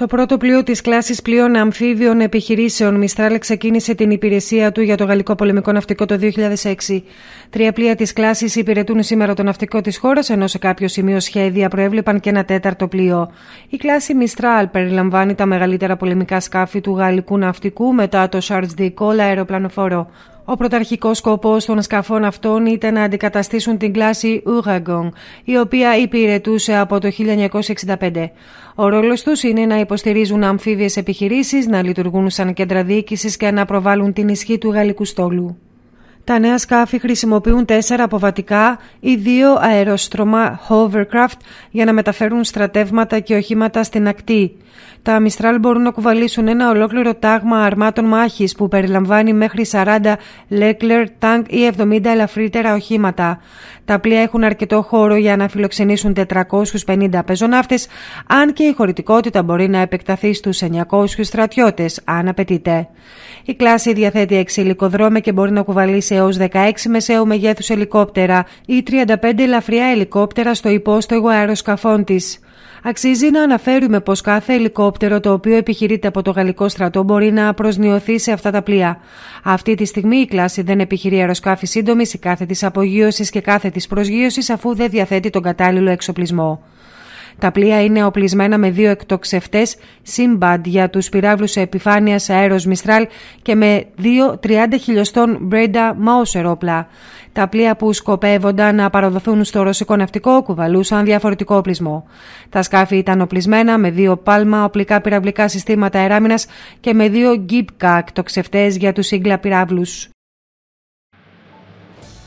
Το πρώτο πλοίο της κλάσης πλοίων αμφίβιων επιχειρήσεων Μιστράλ ξεκίνησε την υπηρεσία του για το γαλλικό πολεμικό ναυτικό το 2006. Τρία πλοία της κλάσης υπηρετούν σήμερα το ναυτικό της χώρας, ενώ σε κάποιο σημείο σχέδια προέβλεπαν και ένα τέταρτο πλοίο. Η κλάση Μιστράλ περιλαμβάνει τα μεγαλύτερα πολεμικά σκάφη του γαλλικού ναυτικού μετά το Charles de Gaulle αεροπλανοφόρο. Ο πρωταρχικός σκοπός των σκαφών αυτών ήταν να αντικαταστήσουν την κλάση Ουραγκόν, η οποία υπηρετούσε από το 1965. Ο ρόλος τους είναι να υποστηρίζουν αμφίβιες επιχειρήσεις, να λειτουργούν σαν κέντρα διοίκησης και να προβάλλουν την ισχύ του γαλλικού στόλου. Τα νέα σκάφη χρησιμοποιούν τέσσερα αποβατικά ή δύο αεροστρωμά hovercraft για να μεταφέρουν στρατεύματα και οχήματα στην ακτή. Τα Μιστράλ μπορούν να κουβαλήσουν ένα ολόκληρο τάγμα αρμάτων μάχης που περιλαμβάνει μέχρι 40 Λέκλερ, Tank ή 70 ελαφρύτερα οχήματα. Τα πλοία έχουν αρκετό χώρο για να φιλοξενήσουν 450 πεζοναύτες, αν και η χωρητικότητα μπορεί να επεκταθεί στους 900 στρατιώτες, αν απαιτείται. Η κλάση διαθέτει δρόμο και μπορεί να κουβαλήσει έως 16 μεσαίου μεγέθους ελικόπτερα ή 35 ελαφριά ελικόπτερα στο υπόστογο αεροσκαφών της. Αξίζει να αναφέρουμε πως κάθε ελικόπτερο το οποίο επιχειρείται από το γαλλικό στρατό μπορεί να προσνιωθεί σε αυτά τα πλοία. Αυτή τη στιγμή η κλάση δεν επιχειρεί αεροσκάφη σύντομης ή κάθε της απογείωσης και κάθε της προσγείωσης αφού δεν διαθέτει τον κατάλληλο εξοπλισμό. Τα πλοία είναι οπλισμένα με δύο εκτοξευτές ΣΥΜΠΑΝΤ για τους πυράβλους επιφάνειας αέρος Μιστράλ και με δύο 30 χιλιοστών Μπρέντα Mauser όπλα. Τα πλοία που σκοπεύονταν να παραδοθούν στο ρωσικό ναυτικό κουβαλούσαν διαφορετικό οπλισμό. Τα σκάφη ήταν οπλισμένα με δύο πάλμα οπλικά πυραυλικά συστήματα αεράμινα και με δύο γκίπκα εκτοξευτές για τους σύγκλα πυράβλους.